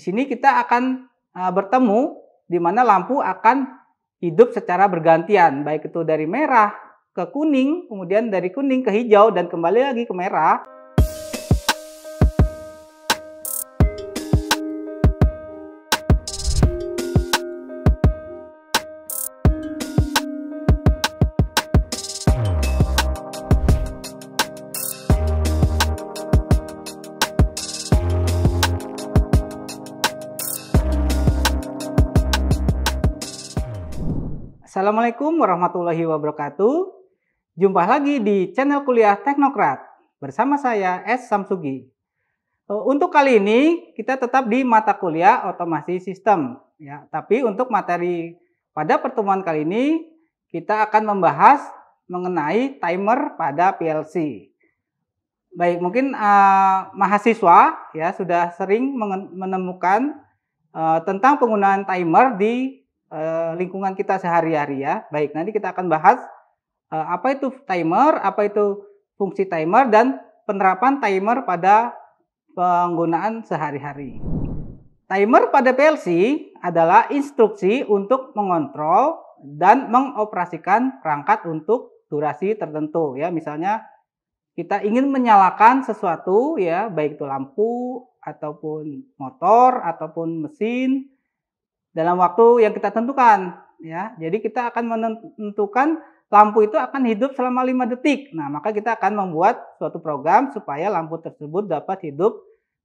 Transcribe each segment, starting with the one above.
Di sini kita akan uh, bertemu di mana lampu akan hidup secara bergantian, baik itu dari merah ke kuning, kemudian dari kuning ke hijau dan kembali lagi ke merah. Assalamualaikum warahmatullahi wabarakatuh. Jumpa lagi di channel kuliah Teknokrat bersama saya S. Samsugi. E, untuk kali ini kita tetap di mata kuliah otomasi sistem. Ya, tapi untuk materi pada pertemuan kali ini kita akan membahas mengenai timer pada PLC. Baik, mungkin uh, mahasiswa ya sudah sering menemukan uh, tentang penggunaan timer di Eh, lingkungan kita sehari-hari ya. Baik, nanti kita akan bahas eh, apa itu timer, apa itu fungsi timer dan penerapan timer pada penggunaan sehari-hari. Timer pada PLC adalah instruksi untuk mengontrol dan mengoperasikan perangkat untuk durasi tertentu ya. Misalnya kita ingin menyalakan sesuatu ya, baik itu lampu ataupun motor ataupun mesin dalam waktu yang kita tentukan ya. Jadi kita akan menentukan lampu itu akan hidup selama lima detik. Nah, maka kita akan membuat suatu program supaya lampu tersebut dapat hidup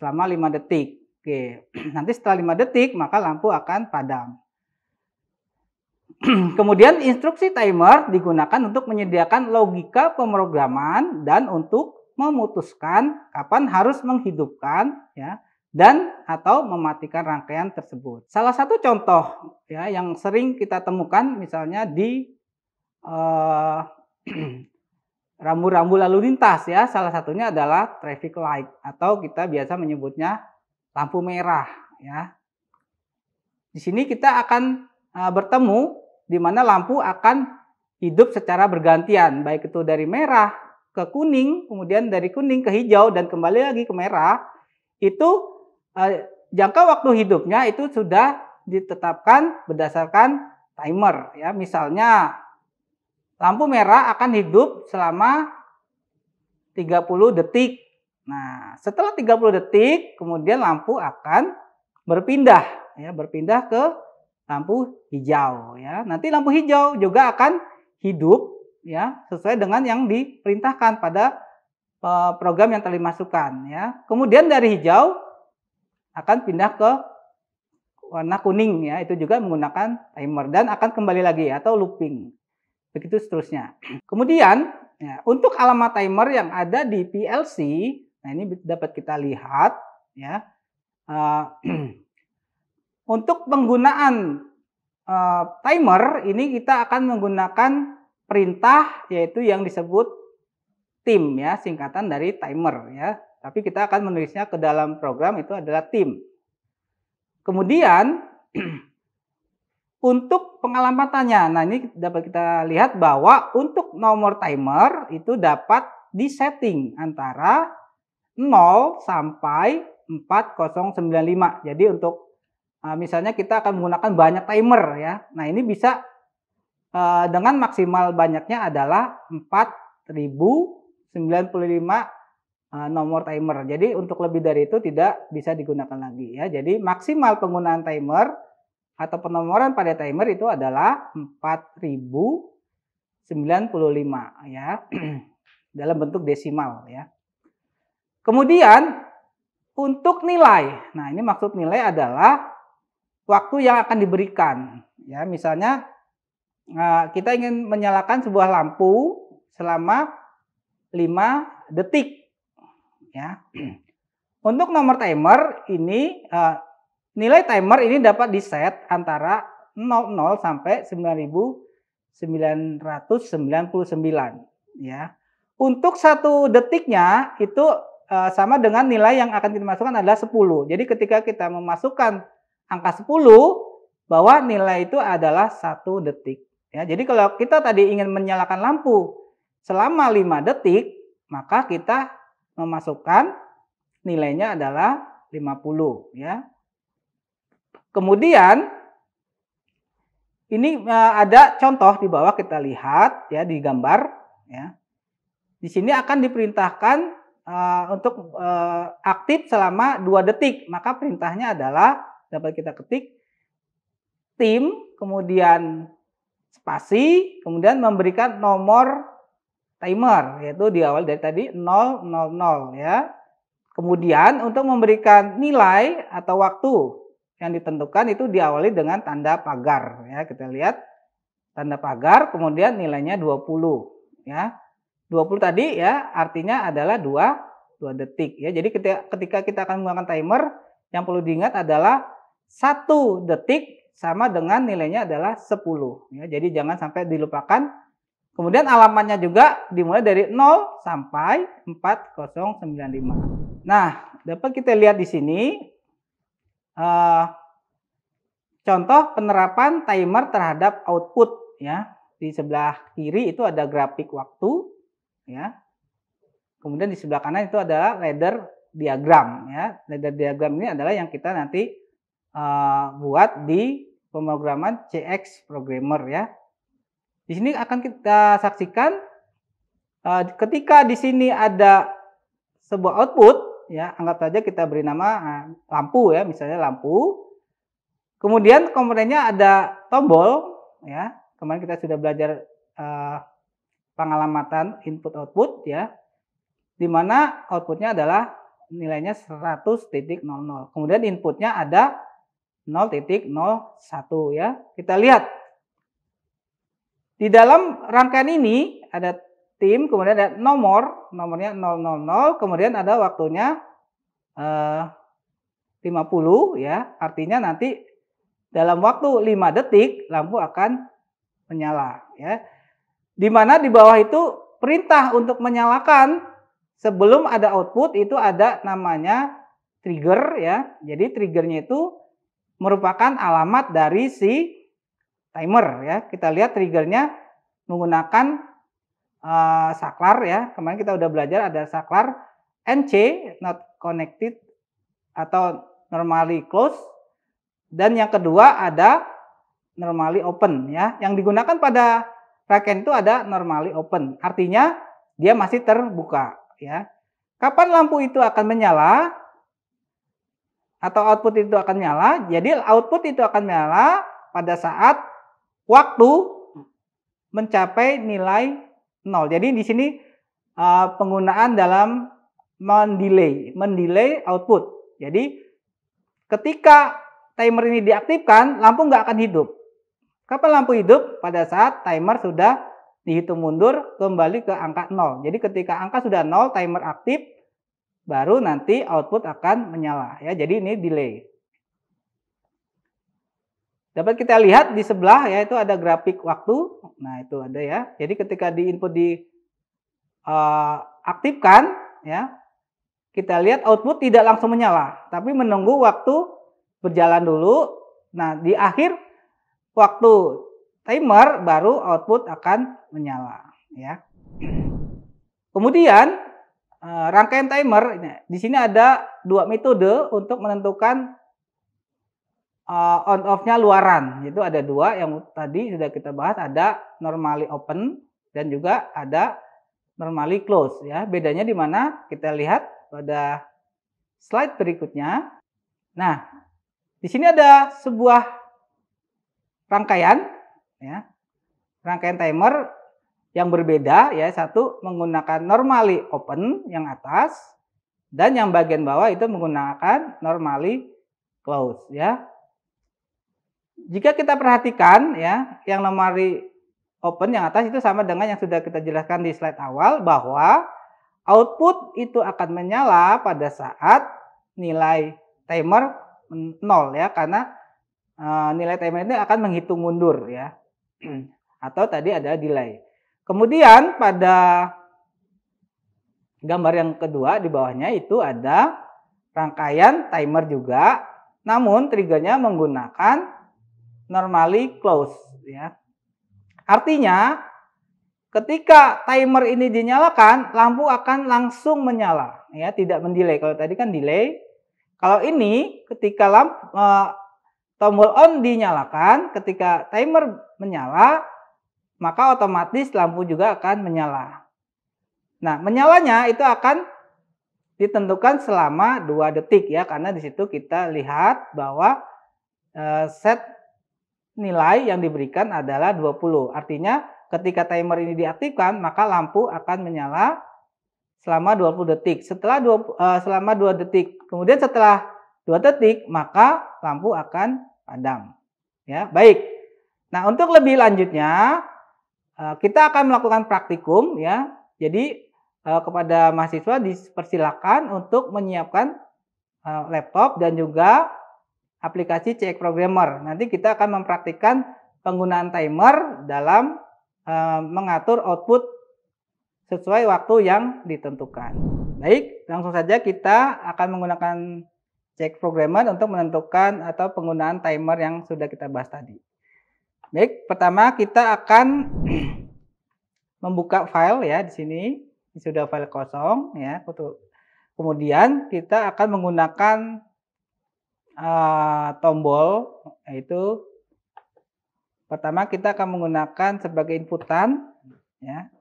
selama lima detik. Oke. Nanti setelah lima detik maka lampu akan padam. Kemudian instruksi timer digunakan untuk menyediakan logika pemrograman dan untuk memutuskan kapan harus menghidupkan ya dan atau mematikan rangkaian tersebut. Salah satu contoh ya yang sering kita temukan misalnya di eh, rambu rambu-rambu lalu lintas ya, salah satunya adalah traffic light atau kita biasa menyebutnya lampu merah ya. Di sini kita akan uh, bertemu di mana lampu akan hidup secara bergantian, baik itu dari merah ke kuning, kemudian dari kuning ke hijau dan kembali lagi ke merah. Itu Eh, jangka waktu hidupnya itu sudah ditetapkan berdasarkan timer ya. Misalnya lampu merah akan hidup selama 30 detik. Nah, setelah 30 detik kemudian lampu akan berpindah ya, berpindah ke lampu hijau ya. Nanti lampu hijau juga akan hidup ya sesuai dengan yang diperintahkan pada eh, program yang telah dimasukkan ya. Kemudian dari hijau akan pindah ke warna kuning ya itu juga menggunakan timer dan akan kembali lagi ya, atau looping begitu seterusnya kemudian ya, untuk alamat timer yang ada di PLC nah ini dapat kita lihat ya uh, untuk penggunaan uh, timer ini kita akan menggunakan perintah yaitu yang disebut tim ya, singkatan dari timer ya. Tapi kita akan menulisnya ke dalam program itu adalah tim. Kemudian untuk pengalamatannya nah ini dapat kita lihat bahwa untuk nomor timer itu dapat disetting antara 0 sampai 4095. Jadi untuk eh, misalnya kita akan menggunakan banyak timer ya. Nah ini bisa eh, dengan maksimal banyaknya adalah 4000 95 uh, eh, nomor timer. Jadi untuk lebih dari itu tidak bisa digunakan lagi ya. Jadi maksimal penggunaan timer atau penomoran pada timer itu adalah 4095 ya. dalam bentuk desimal ya. Kemudian untuk nilai. Nah, ini maksud nilai adalah waktu yang akan diberikan ya. Misalnya eh, kita ingin menyalakan sebuah lampu selama 5 detik. Ya. Untuk nomor timer ini eh, nilai timer ini dapat diset antara 00 sampai 9999 ya. Untuk satu detiknya itu eh, sama dengan nilai yang akan dimasukkan adalah 10. Jadi ketika kita memasukkan angka 10 bahwa nilai itu adalah satu detik. Ya, jadi kalau kita tadi ingin menyalakan lampu selama 5 detik, maka kita memasukkan nilainya adalah 50 ya. Kemudian ini e, ada contoh di bawah kita lihat ya di gambar ya. Di sini akan diperintahkan uh, untuk uh, aktif selama 2 detik. Maka perintahnya adalah dapat kita ketik tim kemudian spasi kemudian memberikan nomor timer yaitu di awal dari tadi 000 ya. Kemudian untuk memberikan nilai atau waktu yang ditentukan itu diawali dengan tanda pagar ya. Kita lihat tanda pagar kemudian nilainya 20 ya. 20 tadi ya artinya adalah 2 2 detik ya. Jadi ketika, ketika kita akan menggunakan timer yang perlu diingat adalah 1 detik sama dengan nilainya adalah 10 ya. Jadi jangan sampai dilupakan Kemudian alamatnya juga dimulai dari 0 sampai 4095. Nah, dapat kita lihat di sini uh, contoh penerapan timer terhadap output ya. Di sebelah kiri itu ada grafik waktu ya. Kemudian di sebelah kanan itu adalah ladder diagram ya. Ladder diagram ini adalah yang kita nanti uh, buat di pemrograman CX programmer ya di sini akan kita saksikan eh, ketika di sini ada sebuah output ya anggap saja kita beri nama eh, lampu ya misalnya lampu kemudian komponennya ada tombol ya kemarin kita sudah belajar eh, pengalamatan input output ya di mana outputnya adalah nilainya 100.00 kemudian inputnya ada 0.01 ya kita lihat di dalam rangkaian ini ada tim, kemudian ada nomor, nomornya 000, kemudian ada waktunya eh, 50 ya. Artinya nanti dalam waktu 5 detik lampu akan menyala ya. Di mana di bawah itu perintah untuk menyalakan sebelum ada output itu ada namanya trigger ya. Jadi triggernya itu merupakan alamat dari si timer ya. Kita lihat triggernya menggunakan uh, saklar ya. Kemarin kita udah belajar ada saklar NC not connected atau normally closed dan yang kedua ada normally open ya. Yang digunakan pada raken itu ada normally open. Artinya dia masih terbuka ya. Kapan lampu itu akan menyala atau output itu akan nyala? Jadi output itu akan nyala pada saat waktu mencapai nilai nol. Jadi di sini eh, penggunaan dalam mendelay, mendelay output. Jadi ketika timer ini diaktifkan, lampu nggak akan hidup. Kapan lampu hidup? Pada saat timer sudah dihitung mundur kembali ke angka nol. Jadi ketika angka sudah nol, timer aktif, baru nanti output akan menyala. Ya, jadi ini delay. Dapat kita lihat di sebelah ya itu ada grafik waktu. Nah, itu ada ya. Jadi ketika di input di uh, aktifkan ya, kita lihat output tidak langsung menyala, tapi menunggu waktu berjalan dulu. Nah, di akhir waktu timer baru output akan menyala ya. Kemudian eh, rangkaian timer di sini ada dua metode untuk menentukan uh, on off-nya luaran. Itu ada dua yang tadi sudah kita bahas, ada normally open dan juga ada normally close ya. Bedanya di mana? Kita lihat pada slide berikutnya. Nah, di sini ada sebuah rangkaian ya. Rangkaian timer yang berbeda ya, satu menggunakan normally open yang atas dan yang bagian bawah itu menggunakan normally close ya. Jika kita perhatikan ya, yang nomor open yang atas itu sama dengan yang sudah kita jelaskan di slide awal bahwa output itu akan menyala pada saat nilai timer nol ya karena e, nilai timer ini akan menghitung mundur ya. Atau tadi ada delay. Kemudian pada gambar yang kedua di bawahnya itu ada rangkaian timer juga namun triggernya menggunakan normally close ya. Artinya ketika timer ini dinyalakan, lampu akan langsung menyala ya, tidak mendelay. Kalau tadi kan delay. Kalau ini ketika lampu e, tombol on dinyalakan, ketika timer menyala, maka otomatis lampu juga akan menyala. Nah, menyalanya itu akan ditentukan selama 2 detik ya karena di situ kita lihat bahwa e, set nilai yang diberikan adalah 20. Artinya ketika timer ini diaktifkan, maka lampu akan menyala selama 20 detik. Setelah 2, uh, eh, selama 2 detik, kemudian setelah 2 detik, maka lampu akan padam. Ya, baik. Nah, untuk lebih lanjutnya uh, kita akan melakukan praktikum ya. Jadi uh, kepada mahasiswa dipersilakan untuk menyiapkan laptop dan juga aplikasi CX Programmer. Nanti kita akan mempraktikkan penggunaan timer dalam e, mengatur output sesuai waktu yang ditentukan. Baik, langsung saja kita akan menggunakan CX Programmer untuk menentukan atau penggunaan timer yang sudah kita bahas tadi. Baik, pertama kita akan membuka file ya di sini. sudah file kosong ya. Kemudian kita akan menggunakan Eh, tombol yaitu pertama kita akan menggunakan sebagai inputan ya.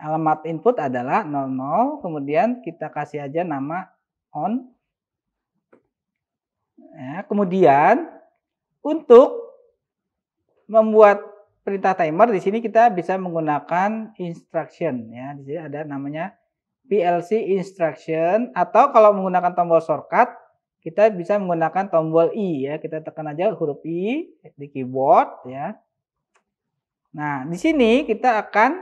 Alamat input adalah 00, kemudian kita kasih aja nama on. Ya, kemudian untuk membuat perintah timer di sini kita bisa menggunakan instruction ya. Di sini ada namanya PLC instruction atau kalau menggunakan tombol shortcut kita bisa menggunakan tombol I ya. Kita tekan aja huruf I di keyboard ya. Nah, di sini kita akan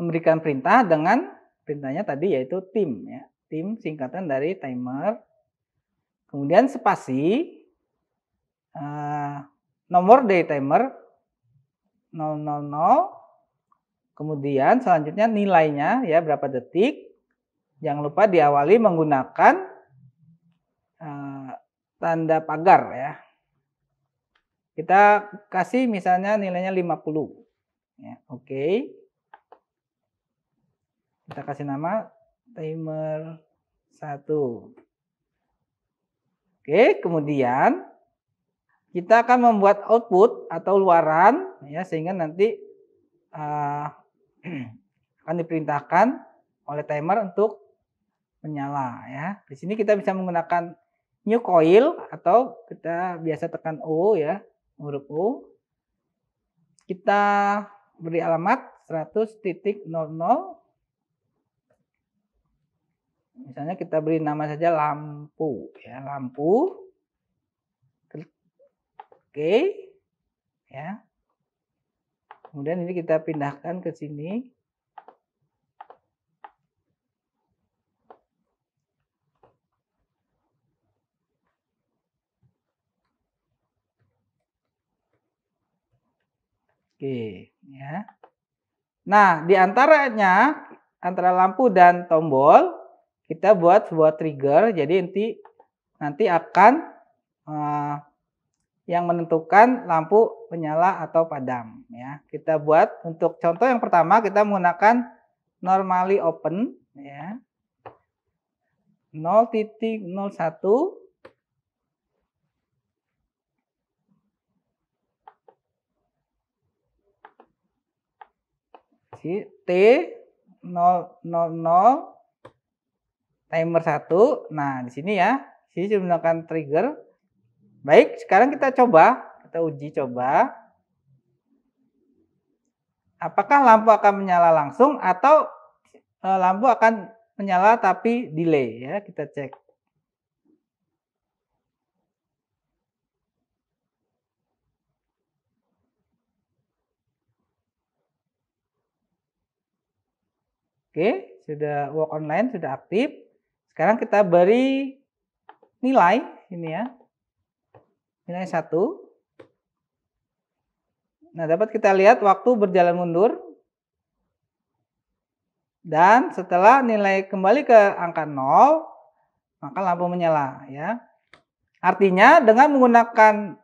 memberikan perintah dengan perintahnya tadi yaitu tim ya. Tim singkatan dari timer. Kemudian spasi uh, nomor dari timer 000 Kemudian selanjutnya nilainya ya berapa detik. Jangan lupa diawali menggunakan tanda pagar ya. Kita kasih misalnya nilainya 50. Ya, oke. Okay. Kita kasih nama timer 1. Oke, okay, kemudian kita akan membuat output atau luaran ya sehingga nanti uh, akan diperintahkan oleh timer untuk menyala ya. Di sini kita bisa menggunakan new coil atau kita biasa tekan O ya, huruf O. Kita beri alamat 100.00. Misalnya kita beri nama saja lampu ya, lampu. Klik Oke. Ya. Kemudian ini kita pindahkan ke sini. ya. Nah, di antaranya antara lampu dan tombol kita buat sebuah trigger. Jadi nanti nanti akan uh, yang menentukan lampu menyala atau padam. Ya, kita buat untuk contoh yang pertama kita menggunakan normally open. Ya, 0.01 sih T 0 0 0 timer 1. Nah, di sini ya. Di sini menggunakan trigger. Baik, sekarang kita coba, kita uji coba. Apakah lampu akan menyala langsung atau eh, lampu akan menyala tapi delay ya, kita cek. Oke, sudah work online, sudah aktif. Sekarang kita beri nilai ini ya. Nilai satu. Nah, dapat kita lihat waktu berjalan mundur. Dan setelah nilai kembali ke angka 0, maka lampu menyala ya. Artinya dengan menggunakan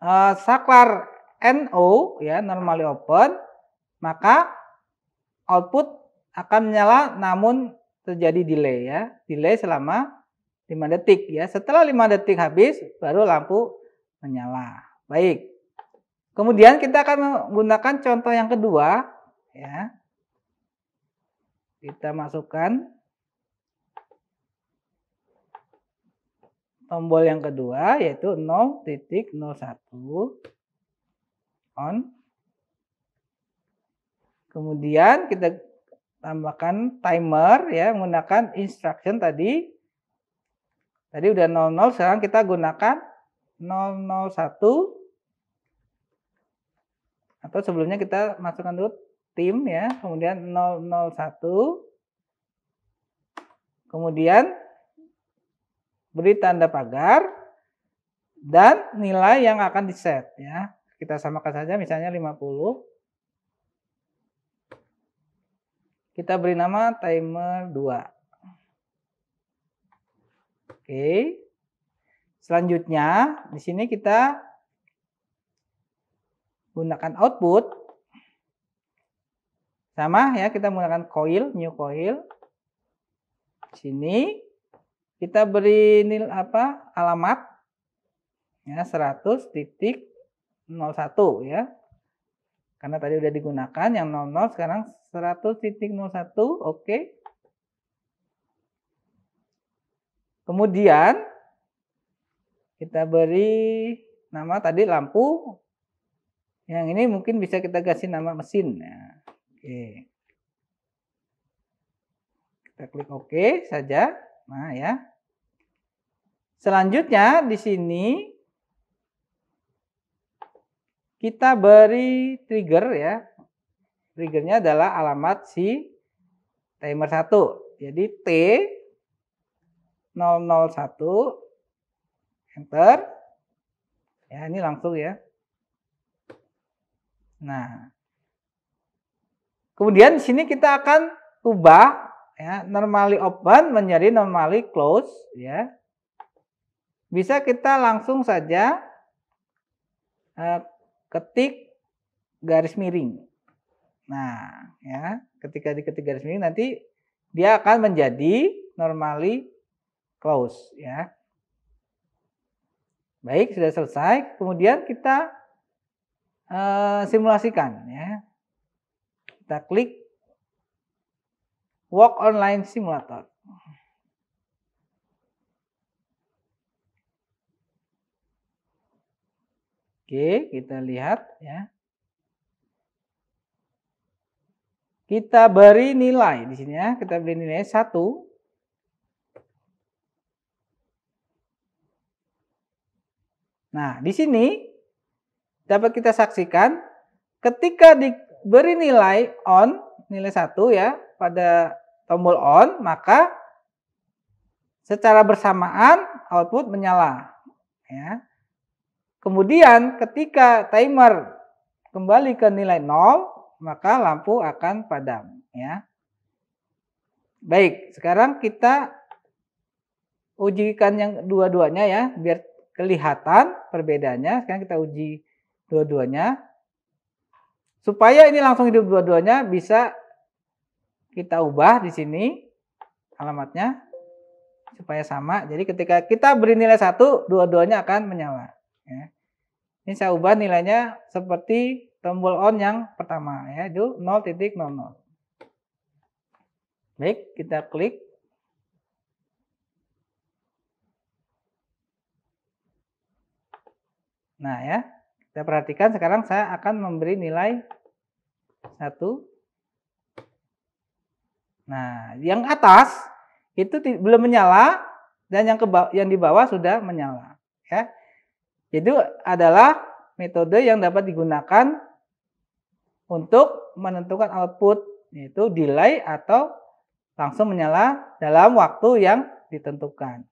uh, saklar NO ya normally open, maka output akan menyala namun terjadi delay ya. Delay selama 5 detik ya. Setelah 5 detik habis baru lampu menyala. Baik. Kemudian kita akan menggunakan contoh yang kedua ya. Kita masukkan tombol yang kedua yaitu 0.01 on Kemudian kita tambahkan timer ya menggunakan instruction tadi. Tadi udah 00 sekarang kita gunakan 001 atau sebelumnya kita masukkan dulu tim ya, kemudian 001 kemudian beri tanda pagar dan nilai yang akan di set ya. Kita samakan saja misalnya 50 Kita beri nama timer 2. Oke. Selanjutnya, di sini kita gunakan output. Sama ya, kita menggunakan coil, new coil. Di sini kita beri nil apa alamat ya 100 titik 01 ya karena tadi udah digunakan yang 00 sekarang 100.01 oke. Kemudian kita beri nama tadi lampu. Yang ini mungkin bisa kita kasih nama mesin. Nah, oke. Kita klik Oke saja. Nah, ya. Selanjutnya di sini kita beri trigger ya. Triggernya adalah alamat si timer 1. Jadi T 001 enter. Ya, ini langsung ya. Nah. Kemudian di sini kita akan ubah ya normally open menjadi normally close ya. Bisa kita langsung saja eh, ketik garis miring Nah, ya, ketika ketiga garis miring nanti dia akan menjadi normally close, ya. Baik, sudah selesai. Kemudian kita e, simulasikan, ya. Kita klik walk Online Simulator. Oke, kita lihat ya. Kita beri nilai di sini ya. Kita beri nilai satu. Nah, di sini dapat kita saksikan ketika diberi nilai on, nilai satu ya, pada tombol on, maka secara bersamaan output menyala. Ya. Kemudian ketika timer kembali ke nilai nol maka lampu akan padam ya. Baik, sekarang kita ujikan yang dua-duanya ya biar kelihatan perbedaannya. Sekarang kita uji dua-duanya. Supaya ini langsung hidup dua-duanya bisa kita ubah di sini alamatnya supaya sama. Jadi ketika kita beri nilai satu, dua-duanya akan menyala. Ya. Ini saya ubah nilainya seperti tombol on yang pertama ya itu 0.00. Baik, kita klik. Nah ya, kita perhatikan sekarang saya akan memberi nilai satu. Nah, yang atas itu belum menyala dan yang ke yang di bawah sudah menyala ya. Itu adalah metode yang dapat digunakan untuk menentukan output yaitu delay atau langsung menyala dalam waktu yang ditentukan.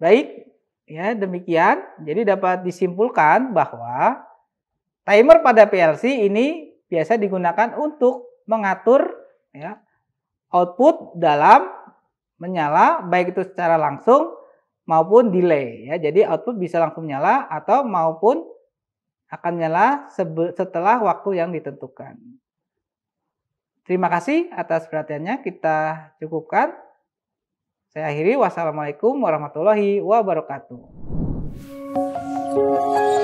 Baik, ya demikian. Jadi dapat disimpulkan bahwa timer pada PLC ini biasa digunakan untuk mengatur ya output dalam menyala baik itu secara langsung maupun delay ya. Jadi output bisa langsung menyala atau maupun akan nyala setelah waktu yang ditentukan. Terima kasih atas perhatiannya. Kita cukupkan. Saya akhiri. Wassalamualaikum warahmatullahi wabarakatuh.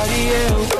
somebody else